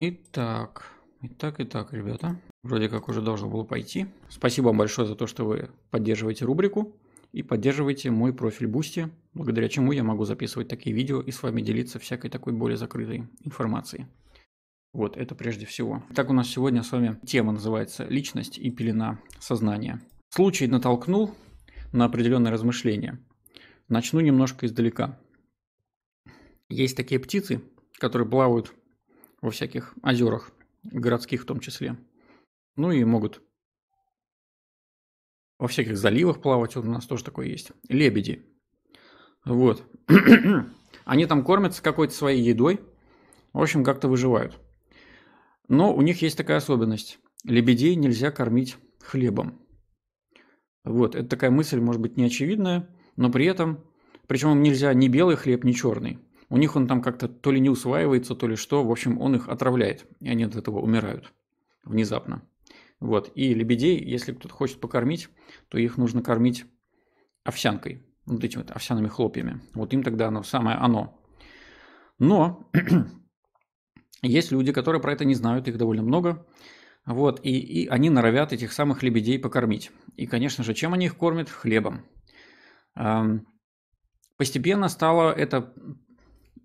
Итак, итак, итак, ребята. Вроде как уже должно было пойти. Спасибо вам большое за то, что вы поддерживаете рубрику и поддерживаете мой профиль Бусти, благодаря чему я могу записывать такие видео и с вами делиться всякой такой более закрытой информацией. Вот это прежде всего. Так у нас сегодня с вами тема называется «Личность и пелена сознания». Случай натолкнул на определенное размышление. Начну немножко издалека. Есть такие птицы, которые плавают во всяких озерах, городских в том числе. Ну и могут во всяких заливах плавать, у нас тоже такое есть. Лебеди. Вот. Они там кормятся какой-то своей едой, в общем, как-то выживают. Но у них есть такая особенность. Лебедей нельзя кормить хлебом. Вот, это такая мысль, может быть, не очевидная, но при этом, причем им нельзя ни белый хлеб, ни черный у них он там как-то то ли не усваивается, то ли что. В общем, он их отравляет, и они от этого умирают внезапно. Вот. И лебедей, если кто-то хочет покормить, то их нужно кормить овсянкой, вот этими вот овсяными хлопьями. Вот им тогда оно самое оно. Но есть люди, которые про это не знают, их довольно много. Вот, и, и они норовят этих самых лебедей покормить. И, конечно же, чем они их кормят? Хлебом. Эм, постепенно стало это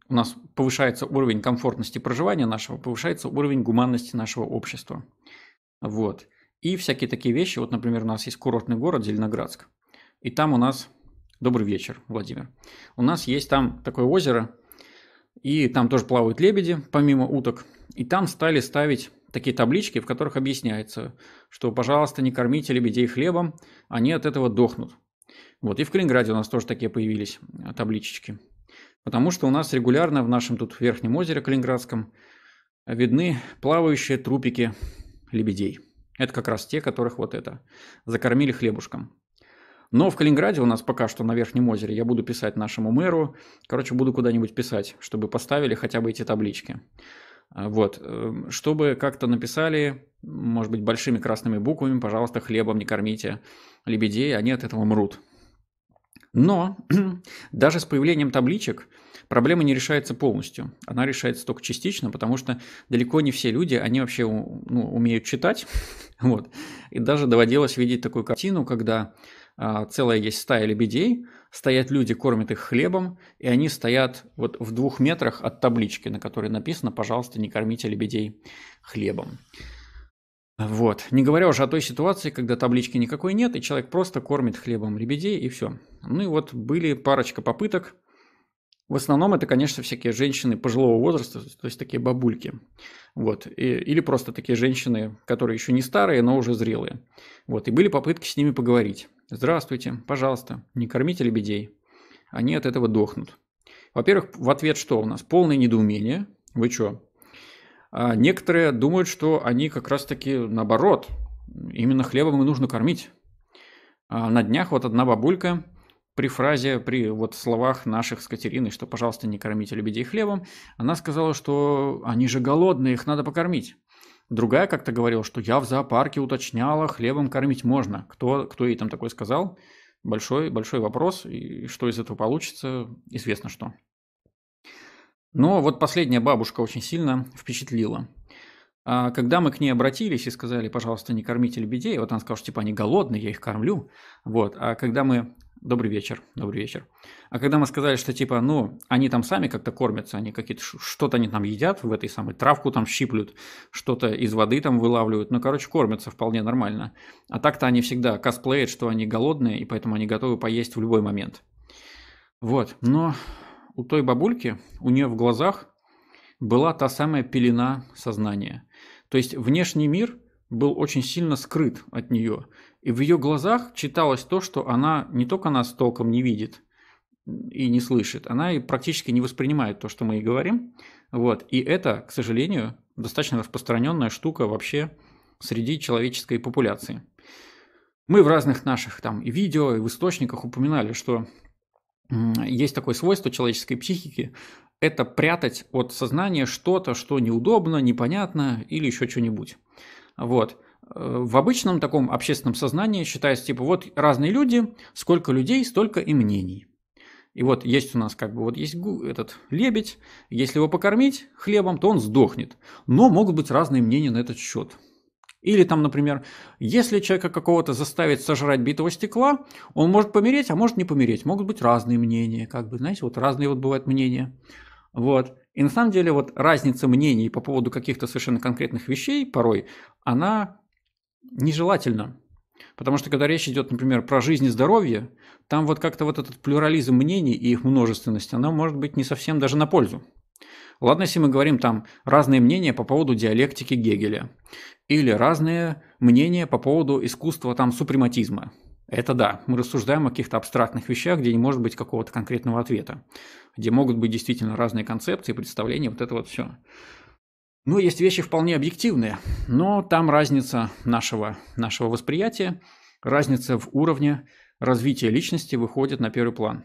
у нас повышается уровень комфортности проживания нашего, повышается уровень гуманности нашего общества. Вот. И всякие такие вещи. Вот, например, у нас есть курортный город Зеленоградск. И там у нас... Добрый вечер, Владимир. У нас есть там такое озеро, и там тоже плавают лебеди, помимо уток. И там стали ставить такие таблички, в которых объясняется, что, пожалуйста, не кормите лебедей хлебом, они от этого дохнут. Вот, и в Калининграде у нас тоже такие появились э, табличечки. Потому что у нас регулярно в нашем тут верхнем озере Калининградском видны плавающие трупики лебедей. Это как раз те, которых вот это закормили хлебушком. Но в Калининграде у нас пока что на Верхнем озере я буду писать нашему мэру. Короче, буду куда-нибудь писать, чтобы поставили хотя бы эти таблички. Вот, чтобы как-то написали, может быть, большими красными буквами, пожалуйста, хлебом не кормите лебедей, они от этого мрут. Но даже с появлением табличек проблема не решается полностью. Она решается только частично, потому что далеко не все люди, они вообще ну, умеют читать. вот. И даже доводилось видеть такую картину, когда а, целая есть стая лебедей, стоят люди, кормят их хлебом, и они стоят вот в двух метрах от таблички, на которой написано «пожалуйста, не кормите лебедей хлебом». Вот. Не говоря уже о той ситуации, когда таблички никакой нет, и человек просто кормит хлебом лебедей, и все. Ну и вот были парочка попыток. В основном это, конечно, всякие женщины пожилого возраста, то есть такие бабульки. Вот. И, или просто такие женщины, которые еще не старые, но уже зрелые. Вот. И были попытки с ними поговорить. Здравствуйте, пожалуйста, не кормите лебедей. Они от этого дохнут. Во-первых, в ответ что у нас? Полное недоумение. Вы что, а некоторые думают, что они как раз-таки наоборот. Именно хлебом и нужно кормить. А на днях вот одна бабулька при фразе, при вот словах наших с Катериной, что, пожалуйста, не кормите лебедей хлебом, она сказала, что они же голодные, их надо покормить. Другая как-то говорила, что я в зоопарке уточняла, хлебом кормить можно. Кто, кто ей там такой сказал? Большой, большой вопрос. И что из этого получится, известно что. Но вот последняя бабушка очень сильно впечатлила. А когда мы к ней обратились и сказали, пожалуйста, не кормите лебедей, вот она сказала, что типа они голодные, я их кормлю. Вот. А когда мы... Добрый вечер, добрый вечер. А когда мы сказали, что типа, ну, они там сами как-то кормятся, они какие-то, что-то они там едят, в этой самой травку там щиплют, что-то из воды там вылавливают, ну, короче, кормятся вполне нормально. А так-то они всегда косплеят, что они голодные, и поэтому они готовы поесть в любой момент. Вот, но у той бабульки, у нее в глазах была та самая пелена сознания. То есть внешний мир был очень сильно скрыт от нее. И в ее глазах читалось то, что она не только нас толком не видит и не слышит, она и практически не воспринимает то, что мы ей говорим. Вот. И это, к сожалению, достаточно распространенная штука вообще среди человеческой популяции. Мы в разных наших там и видео, и в источниках упоминали, что есть такое свойство человеческой психики, это прятать от сознания что-то, что неудобно, непонятно или еще что-нибудь. Вот. Э, в обычном таком общественном сознании считается, типа, вот разные люди, сколько людей, столько и мнений. И вот есть у нас как бы вот есть этот лебедь, если его покормить хлебом, то он сдохнет. Но могут быть разные мнения на этот счет. Или там, например, если человека какого-то заставить сожрать битого стекла, он может помереть, а может не помереть. Могут быть разные мнения, как бы, знаете, вот разные вот бывают мнения. Вот. И на самом деле вот разница мнений по поводу каких-то совершенно конкретных вещей порой, она нежелательна. Потому что когда речь идет, например, про жизнь и здоровье, там вот как-то вот этот плюрализм мнений и их множественность, она может быть не совсем даже на пользу. Ладно, если мы говорим там разные мнения по поводу диалектики Гегеля или разные мнения по поводу искусства там супрематизма. Это да, мы рассуждаем о каких-то абстрактных вещах, где не может быть какого-то конкретного ответа, где могут быть действительно разные концепции, представления, вот это вот все. Ну, есть вещи вполне объективные, но там разница нашего, нашего восприятия, разница в уровне развития личности выходит на первый план.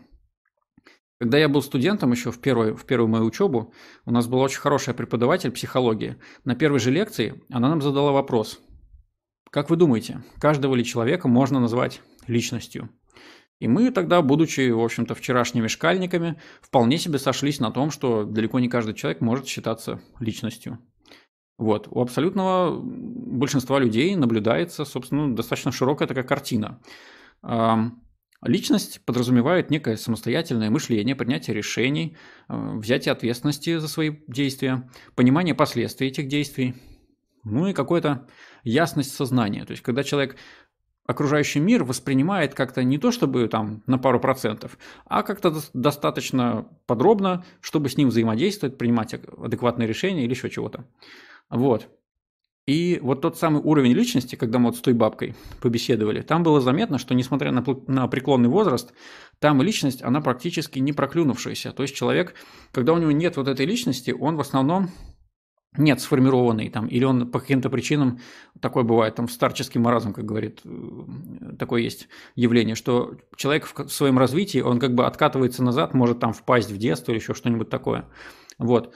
Когда я был студентом еще в первую, в первую мою учебу, у нас была очень хорошая преподаватель психологии. На первой же лекции она нам задала вопрос. Как вы думаете, каждого ли человека можно назвать личностью? И мы тогда, будучи, в общем-то, вчерашними шкальниками, вполне себе сошлись на том, что далеко не каждый человек может считаться личностью. Вот. У абсолютного большинства людей наблюдается, собственно, ну, достаточно широкая такая картина. Личность подразумевает некое самостоятельное мышление, принятие решений, э, взятие ответственности за свои действия, понимание последствий этих действий, ну и какая-то ясность сознания. То есть, когда человек окружающий мир воспринимает как-то не то чтобы там на пару процентов, а как-то достаточно подробно, чтобы с ним взаимодействовать, принимать адекватные решения или еще чего-то. Вот. И вот тот самый уровень личности, когда мы вот с той бабкой побеседовали, там было заметно, что несмотря на, на преклонный возраст, там личность, она практически не проклюнувшаяся. То есть человек, когда у него нет вот этой личности, он в основном нет сформированный там, или он по каким-то причинам, такое бывает, там, в старческий маразм, как говорит, э, такое есть явление, что человек в своем развитии, он как бы откатывается назад, может там впасть в детство или еще что-нибудь такое. Вот.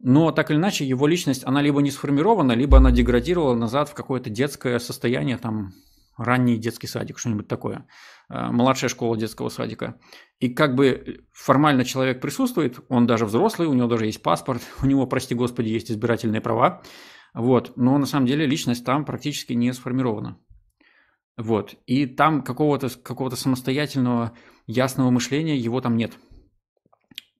Но так или иначе, его личность, она либо не сформирована, либо она деградировала назад в какое-то детское состояние, там, ранний детский садик, что-нибудь такое, э, младшая школа детского садика. И как бы формально человек присутствует, он даже взрослый, у него даже есть паспорт, у него, прости господи, есть избирательные права, вот, но на самом деле личность там практически не сформирована. Вот, и там какого-то какого самостоятельного ясного мышления его там нет –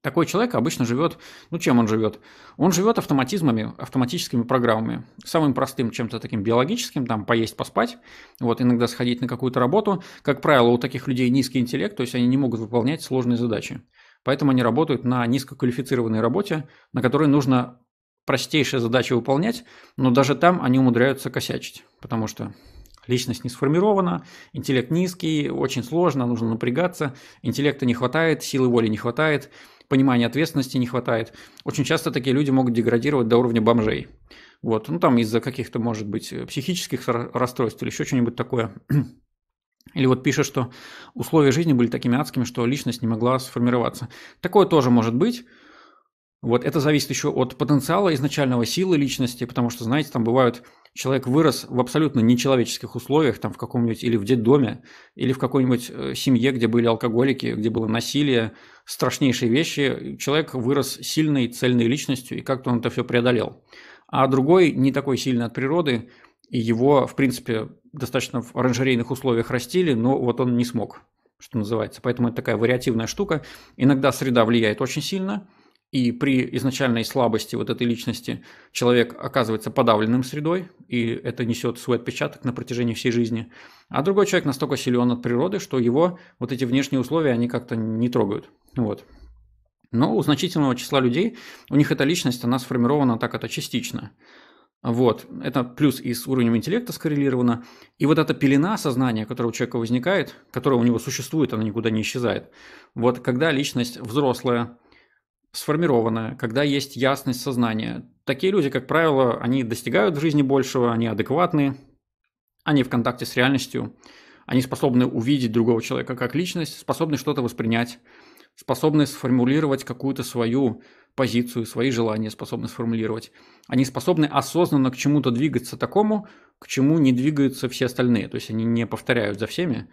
такой человек обычно живет, ну чем он живет? Он живет автоматизмами, автоматическими программами. Самым простым чем-то таким биологическим, там поесть, поспать, вот иногда сходить на какую-то работу. Как правило, у таких людей низкий интеллект, то есть они не могут выполнять сложные задачи. Поэтому они работают на низкоквалифицированной работе, на которой нужно простейшие задачи выполнять, но даже там они умудряются косячить, потому что личность не сформирована, интеллект низкий, очень сложно, нужно напрягаться, интеллекта не хватает, силы воли не хватает – понимания ответственности не хватает. Очень часто такие люди могут деградировать до уровня бомжей. Вот, ну там из-за каких-то, может быть, э, психических расстройств или еще что-нибудь такое. Или вот пишет, что условия жизни были такими адскими, что личность не могла сформироваться. Такое тоже может быть. Вот это зависит еще от потенциала изначального силы личности, потому что, знаете, там бывают человек вырос в абсолютно нечеловеческих условиях, там в каком-нибудь или в детдоме, или в какой-нибудь э, семье, где были алкоголики, где было насилие, страшнейшие вещи, человек вырос сильной, цельной личностью, и как-то он это все преодолел. А другой, не такой сильный от природы, и его, в принципе, достаточно в оранжерейных условиях растили, но вот он не смог, что называется. Поэтому это такая вариативная штука. Иногда среда влияет очень сильно, и при изначальной слабости вот этой личности человек оказывается подавленным средой, и это несет свой отпечаток на протяжении всей жизни. А другой человек настолько силен от природы, что его вот эти внешние условия, они как-то не трогают. Вот. Но у значительного числа людей, у них эта личность, она сформирована так это частично. Вот, это плюс и с уровнем интеллекта скоррелировано. И вот эта пелена сознания, которая у человека возникает, которая у него существует, она никуда не исчезает. Вот когда личность взрослая, сформирована, когда есть ясность сознания. Такие люди, как правило, они достигают в жизни большего, они адекватны, они в контакте с реальностью, они способны увидеть другого человека как личность, способны что-то воспринять, способны сформулировать какую-то свою позицию, свои желания способны сформулировать. Они способны осознанно к чему-то двигаться такому, к чему не двигаются все остальные. То есть они не повторяют за всеми,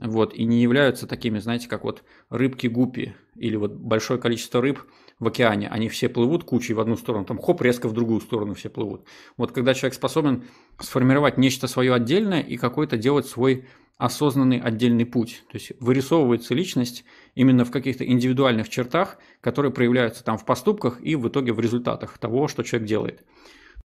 вот, и не являются такими, знаете, как вот рыбки-гупи или вот большое количество рыб – в океане, они все плывут кучей в одну сторону, там хоп, резко в другую сторону все плывут. Вот когда человек способен сформировать нечто свое отдельное и какой-то делать свой осознанный отдельный путь. То есть вырисовывается личность именно в каких-то индивидуальных чертах, которые проявляются там в поступках и в итоге в результатах того, что человек делает.